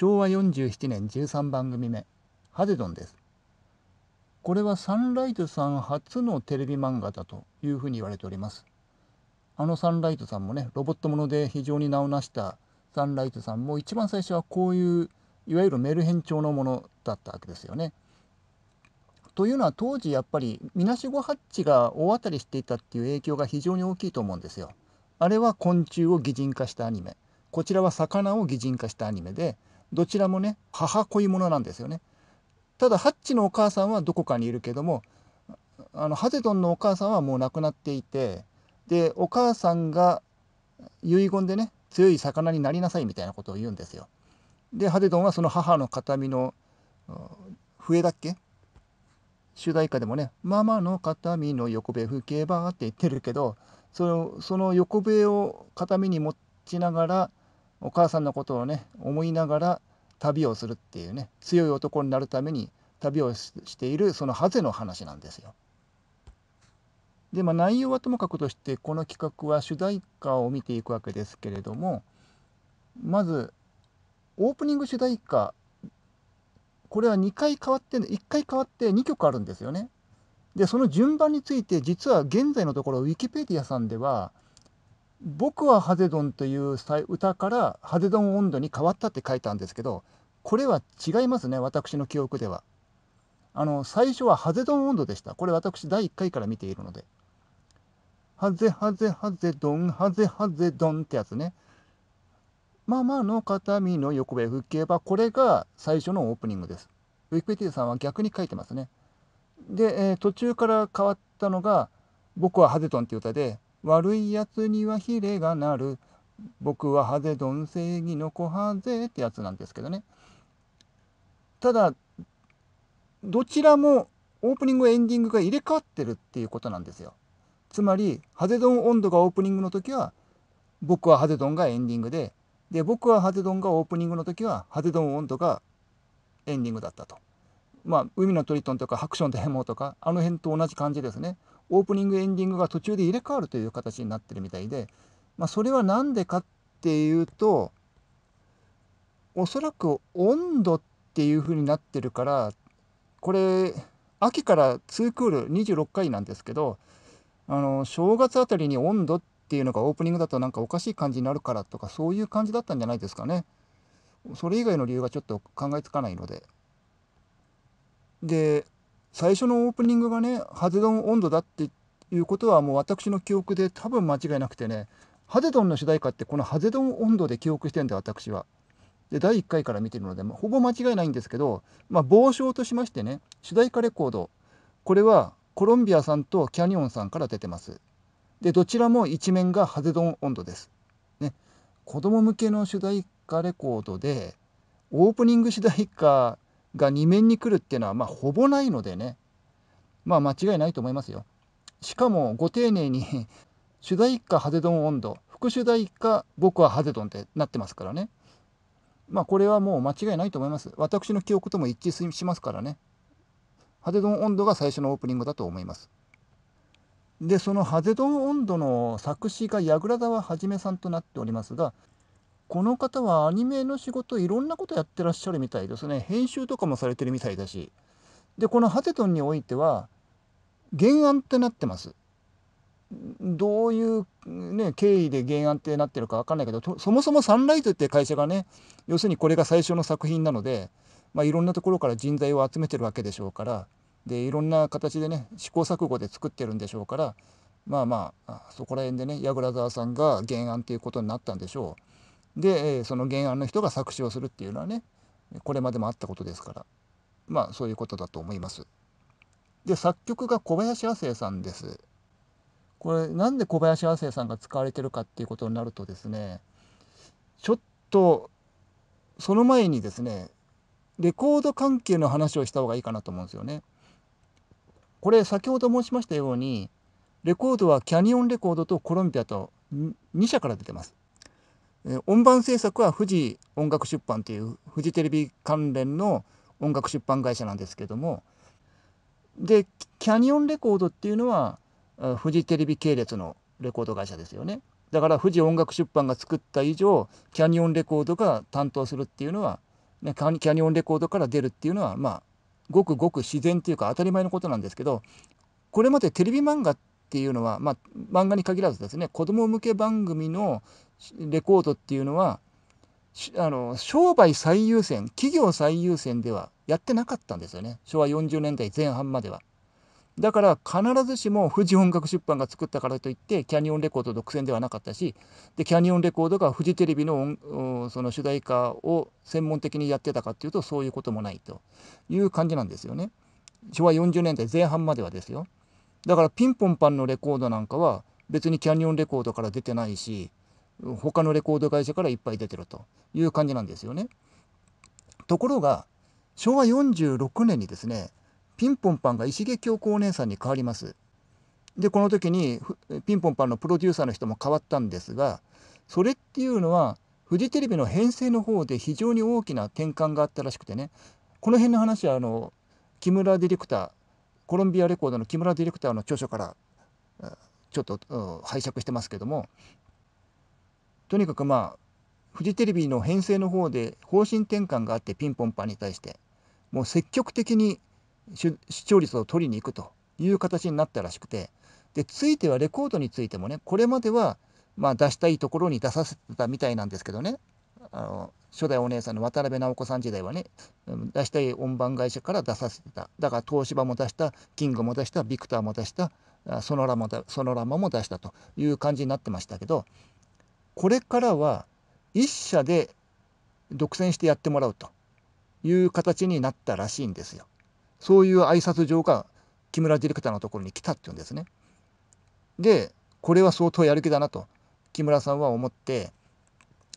昭和47年13番組目「ハゼドン」です。これはサンライトさん初のテレビ漫画だというふうに言われております。あのサンライトさんもねロボットもので非常に名を成したサンライトさんも一番最初はこういういわゆるメルヘン調のものだったわけですよね。というのは当時やっぱりみなしごハッチが大当たりしていたっていう影響が非常に大きいと思うんですよ。あれは昆虫を擬人化したアニメこちらは魚を擬人化したアニメでどちらもね母恋ものなんですよねただハッチのお母さんはどこかにいるけどもあのハゼドンのお母さんはもう亡くなっていてでお母さんが遺言でね強い魚になりなさいみたいなことを言うんですよでハゼドンはその母の形見の笛だっけ主題歌でもね「ママの形見の横笛吹けば」って言ってるけどそのその横笛を形見に持ちながらお母さんのことをね思いながら旅をするっていうね強い男になるために旅をしているそのハゼの話なんですよ。でまあ内容はともかくとしてこの企画は主題歌を見ていくわけですけれどもまずオープニング主題歌これは2回変わって1回変わって2曲あるんですよね。でその順番について実は現在のところウィキペディアさんでは「僕はハゼドンという歌からハゼドン温度に変わったって書いたんですけどこれは違いますね私の記憶ではあの最初はハゼドン温度でしたこれ私第1回から見ているのでハゼハゼハゼドンハゼハゼドンってやつねママの形見の横へ吹けばこれが最初のオープニングですウィキペティアさんは逆に書いてますねで、えー、途中から変わったのが僕はハゼドンっていう歌で悪いやつにはヒレがなる僕はハゼドン正義の子ハゼってやつなんですけどねただどちらもオープニングエンディングが入れ替わってるっていうことなんですよつまりハゼドン温度がオープニングの時は僕はハゼドンがエンディングでで僕はハゼドンがオープニングの時はハゼドン温度がエンディングだったとまあ海のトリトンとかハクション大魔王とかあの辺と同じ感じですねオープニングエンディングが途中で入れ替わるという形になってるみたいで、まあ、それは何でかっていうとおそらく温度っていう風になってるからこれ秋から2クール26回なんですけどあの正月あたりに温度っていうのがオープニングだとなんかおかしい感じになるからとかそういう感じだったんじゃないですかね。それ以外の理由がちょっと考えつかないので。で最初のオープニングがねハゼドン温度だっていうことはもう私の記憶で多分間違いなくてねハゼドンの主題歌ってこのハゼドン温度で記憶してんだ私は。で第1回から見てるので、まあ、ほぼ間違いないんですけど、まあ、傍聴としましてね主題歌レコードこれはコロンビアさんとキャニオンさんから出てます。でどちらも一面がハゼドン温度です。ね、子供向けの主題歌レコードでオープニング主題歌が2面に来るっていうのは、まあ、ほぼないのでね、まあ、間違いないと思いますよ。しかも、ご丁寧に 主題歌ハゼドン温度、副主題歌僕はハゼドンってなってますからね。まあ、これはもう間違いないと思います。私の記憶とも一致しますからね。ハゼドン温度が最初のオープニングだと思います。でその「ハゼドン温度」の作詞が櫓沢はじめさんとなっておりますがこの方はアニメの仕事いろんなことやってらっしゃるみたいですね編集とかもされてるみたいだしでこのハテトンにおいては原案ってなってますどういう、ね、経緯で原案ってなってるか分かんないけどそもそもサンライズって会社がね要するにこれが最初の作品なので、まあ、いろんなところから人材を集めてるわけでしょうからでいろんな形でね試行錯誤で作ってるんでしょうからまあまあそこら辺でね矢倉沢さんが原案っていうことになったんでしょう。でその原案の人が作詞をするっていうのはねこれまでもあったことですからまあそういうことだと思います。で作曲が小林亜生さんです。これなんで小林亜生さんが使われてるかっていうことになるとですねちょっとその前にですねレコード関係の話をした方がいいかなと思うんですよね。これ先ほど申しましたようにレコードはキャニオンレコードとコロンビアと2社から出てます。音盤制作は富士音楽出版というフジテレビ関連の音楽出版会社なんですけどもでキャニオンレコードっていうのはフジテレビ系列のレコード会社ですよねだから富士音楽出版が作った以上キャニオンレコードが担当するっていうのは、ね、キャニオンレコードから出るっていうのはまあごくごく自然というか当たり前のことなんですけどこれまでテレビ漫画っていうのは、まあ、漫画に限らずですね子ども向け番組のレコードっていうのはあの商売最優先企業最優先ではやってなかったんですよね昭和40年代前半までは。だから必ずしも富士音楽出版が作ったからといってキャニオンレコード独占ではなかったしでキャニオンレコードがフジテレビのその主題歌を専門的にやってたかっていうとそういうこともないという感じなんですよね。昭和40年代前半まではですよ。だからピンポンパンのレコードなんかは別にキャニオンレコードから出てないし他のレコード会社からいっぱい出てるという感じなんですよね。ところが昭和46年にですねピンポンパンが石毛教皇姉さんに変わります。でこの時にピンポンパンのプロデューサーの人も変わったんですがそれっていうのはフジテレビの編成の方で非常に大きな転換があったらしくてねこの辺の話はあの木村ディレクターコロンビアレコードの木村ディレクターの著書からちょっと拝借してますけどもとにかくまあフジテレビの編成の方で方針転換があってピンポンパンに対してもう積極的に視聴率を取りに行くという形になったらしくてでついてはレコードについてもねこれまではまあ出したいところに出させてたみたいなんですけどねあの初代お姉さんの渡辺直子さん時代はね出したい音盤会社から出させてただから東芝も出したキングも出したビクターも出したソノラもソノラマも出したという感じになってましたけどこれからは一社で独占してやってもらうという形になったらしいんですよ。そういう挨拶状が木村ディレクターのところに来たっていうんですね。でこれは相当やる気だなと木村さんは思って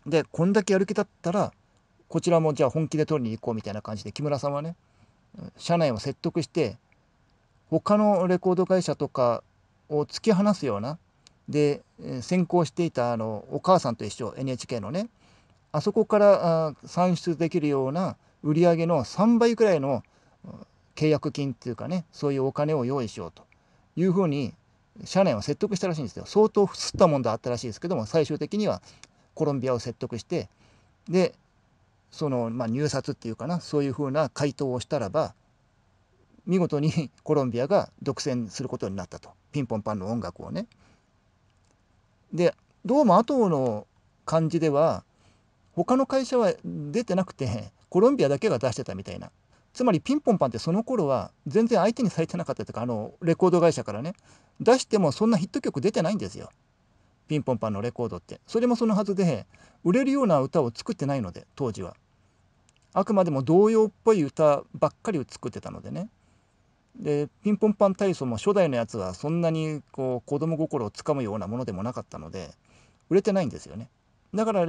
でこんだけやる気だったらこちらもじゃあ本気で取りに行こうみたいな感じで木村さんはね社内を説得して他のレコード会社とかを突き放すようなで先行していたあの「お母さんと一緒」NHK のねあそこから算出できるような売上の3倍くらいの契約金っていうかねそういうお金を用意しようというふうに社内を説得したらしいんですよ相当すったもんだあったらしいですけども最終的にはコロンビアを説得してでその、まあ、入札っていうかなそういうふうな回答をしたらば見事にコロンビアが独占することになったとピンポンパンの音楽をね。でどうも後の感じでは他の会社は出てなくてコロンビアだけが出してたみたいなつまりピンポンパンってその頃は全然相手にされてなかったというかあのレコード会社からね出してもそんなヒット曲出てないんですよピンポンパンのレコードってそれもそのはずで売れるような歌を作ってないので当時はあくまでも童謡っぽい歌ばっかりを作ってたのでねでピンポンパン体操も初代のやつはそんなにこう子供心をつかむようなものでもなかったので売れてないんですよねだから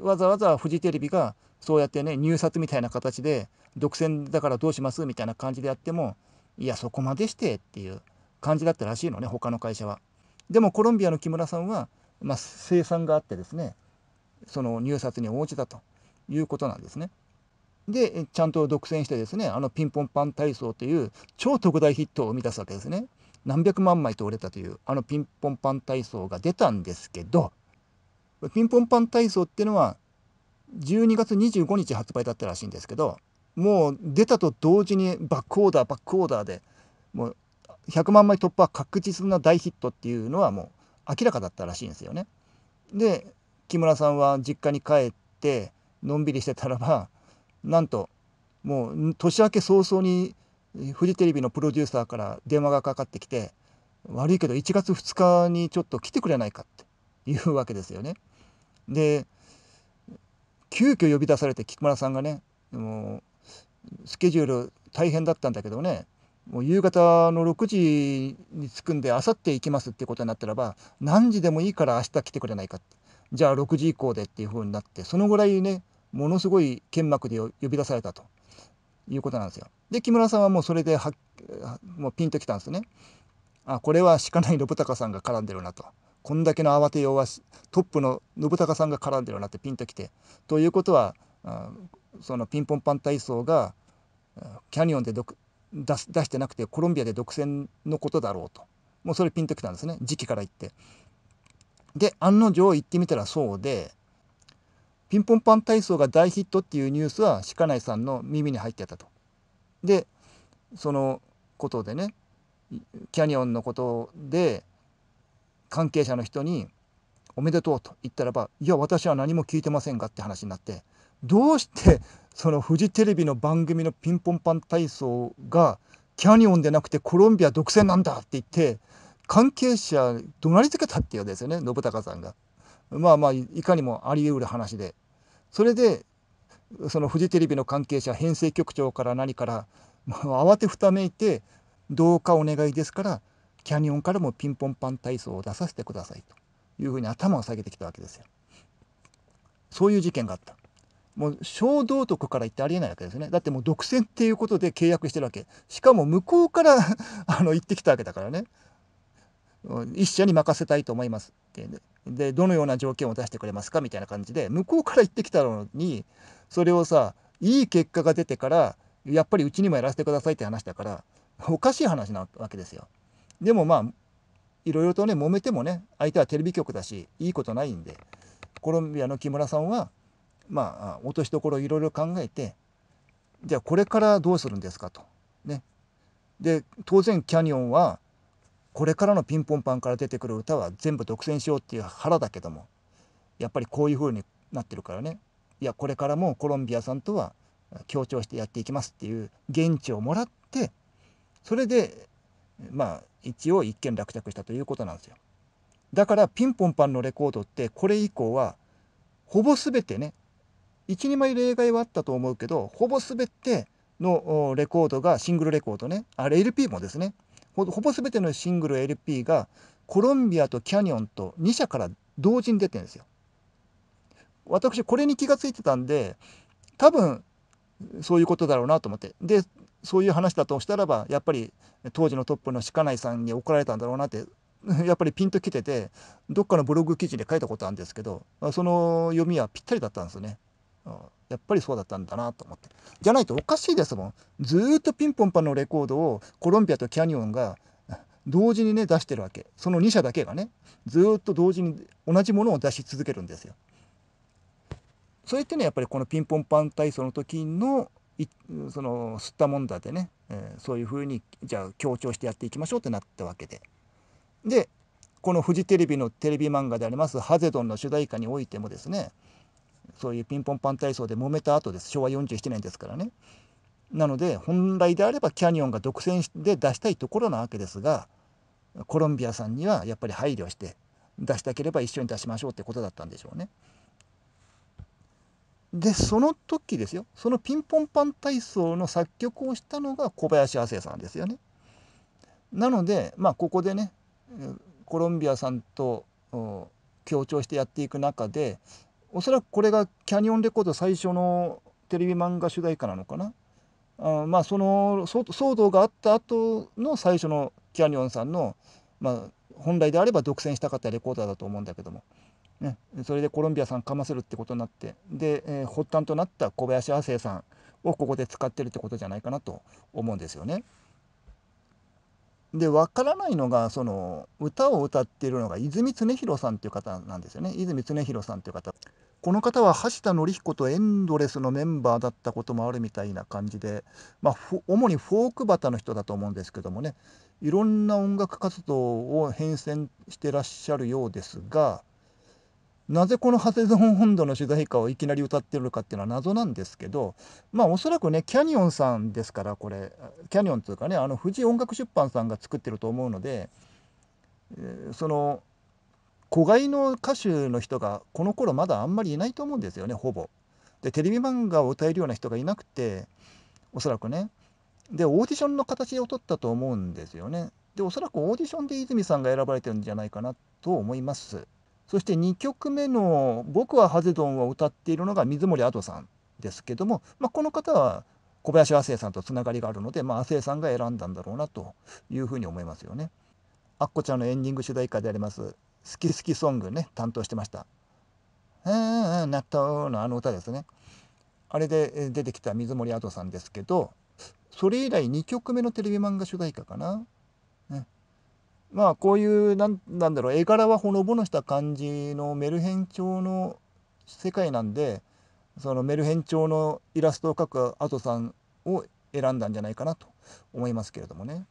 わざわざフジテレビがそうやってね入札みたいな形で独占だからどうしますみたいな感じでやってもいやそこまでしてっていう感じだったらしいのね他の会社はでもコロンビアの木村さんは、まあ、生産があってですねその入札に応じたということなんですねで、ちゃんと独占してですね、あのピンポンパン体操という超特大ヒットを生み出すわけですね。何百万枚と売れたという、あのピンポンパン体操が出たんですけど、ピンポンパン体操っていうのは、12月25日発売だったらしいんですけど、もう出たと同時にバックオーダー、バックオーダーで、もう100万枚突破確実な大ヒットっていうのはもう明らかだったらしいんですよね。で、木村さんは実家に帰って、のんびりしてたらば、なんともう年明け早々にフジテレビのプロデューサーから電話がかかってきて「悪いけど1月2日にちょっと来てくれないか」っていうわけですよね。で急遽呼び出されて菊村さんがねもうスケジュール大変だったんだけどねもう夕方の6時に着くんであさって行きますってことになったらば何時でもいいから明日来てくれないかってじゃあ6時以降でっていうふうになってそのぐらいねものすごい剣幕で呼び出されたということなんですよ。で木村さんはもうそれではもうピンときたんですね。あこれはしかない信孝さんが絡んでるなと。こんだけの慌てようはトップの信孝さんが絡んでるなってピンときて。ということはそのピンポンパン体操がキャニオンで独出してなくてコロンビアで独占のことだろうと。もうそれピンときたんですね時期から言って。で案の定行ってみたらそうでピンポンパン体操が大ヒットっていうニュースは鹿内さんの耳に入ってたと。でそのことでねキャニオンのことで関係者の人に「おめでとう」と言ったらば「いや私は何も聞いてませんが」って話になってどうしてそのフジテレビの番組のピンポンパン体操がキャニオンでなくてコロンビア独占なんだって言って関係者怒鳴りつけたっていうわけですよね信孝さんが。まあまあいかにもありうる話でそれでそのフジテレビの関係者編成局長から何から慌てふためいて「どうかお願いですからキャニオンからもピンポンパン体操を出させてください」というふうに頭を下げてきたわけですよ。そういう事件があった。もう小道徳から言ってありえないわけですね。だってもう独占っていうことで契約してるわけ。しかも向こうからあの言ってきたわけだからね。一社に任せたいと思いますってでどのような条件を出してくれますかみたいな感じで向こうから言ってきたのにそれをさいい結果が出てからやっぱりうちにもやらせてくださいって話だからおかしい話なわけですよ。でもまあいろいろとね揉めてもね相手はテレビ局だしいいことないんでコロンビアの木村さんはまあ落としどころいろいろ考えてじゃあこれからどうするんですかと。ね、で当然キャニオンはこれからのピンポンパンから出てくる歌は全部独占しようっていう腹だけどもやっぱりこういう風になってるからねいやこれからもコロンビアさんとは協調してやっていきますっていう現地をもらってそれでまあ一応一件落着したということなんですよ。だからピンポンパンのレコードってこれ以降はほぼ全てね12枚例外はあったと思うけどほぼ全てのレコードがシングルレコードねあれ LP もですねほぼ全てのシングル LP がコロンビアとキャニオンと2社から同時に出てるんですよ。私これに気が付いてたんで多分そういうことだろうなと思ってでそういう話だとしたらばやっぱり当時のトップの鹿内さんに怒られたんだろうなって やっぱりピンときててどっかのブログ記事で書いたことあるんですけどその読みはぴったりだったんですよね。やっぱりそうだったんだなと思って。じゃないとおかしいですもん。ずっとピンポンパンのレコードをコロンビアとキャニオンが同時にね出してるわけ。その2社だけがね、ずっと同時に同じものを出し続けるんですよ。それってね、やっぱりこのピンポンパン体操の時のその吸ったもんだでね、えー、そういうふうにじゃあ強調してやっていきましょうってなったわけで。で、このフジテレビのテレビ漫画であります「ハゼドン」の主題歌においてもですねそういうピンポンパン体操で揉めた後です昭和47年ですからね。なので本来であればキャニオンが独占で出したいところなわけですがコロンビアさんにはやっぱり配慮して出したければ一緒に出しましょうってことだったんでしょうね。でその時ですよそのピンポンパン体操の作曲をしたのが小林亜生さんですよね。なのでまあここでねコロンビアさんと協調してやっていく中でおそらくこれがキャニオンレコード最初のテレビ漫画主題歌なのかなあまあその騒動があった後の最初のキャニオンさんの、まあ、本来であれば独占したかったレコーダーだと思うんだけども、ね、それでコロンビアさんかませるってことになってで、えー、発端となった小林亜生さんをここで使ってるってことじゃないかなと思うんですよね。でわからないのがその歌を歌っているのが泉常弘さんという方なんですよね泉常弘さんという方この方は橋田典彦とエンドレスのメンバーだったこともあるみたいな感じで、まあ、主にフォークバタの人だと思うんですけどもねいろんな音楽活動を変遷してらっしゃるようですがなぜこのハセゾン本土の主題歌をいきなり歌ってるかっていうのは謎なんですけどまあおそらくねキャニオンさんですからこれキャニオンというかねあの富士音楽出版さんが作ってると思うので、その子飼いの歌手の人がこの頃まだあんまりいないと思うんですよねほぼ。でテレビ漫画を歌えるような人がいなくておそらくね。でオーディションの形を取ったと思うんですよね。でおそらくオーディションで泉さんが選ばれてるんじゃないかなと思います。そして2曲目の「僕はハゼドン」を歌っているのが水森アドさんですけども、まあ、この方は小林亜生さんとつながりがあるので、まあ、亜生さんが選んだんだろうなというふうに思いますよね。アッコちゃんのエンディング主題歌であります「好き好きソングね」担当してました。うん納豆のあの歌ですね。あれで出てきた水森アドさんですけどそれ以来2曲目のテレビ漫画主題歌かなまあこういうなんなんだろう絵柄はほのぼのした感じのメルヘン調の世界なんでそのメルヘン調のイラストを描くアトさんを選んだんじゃないかなと思いますけれどもね。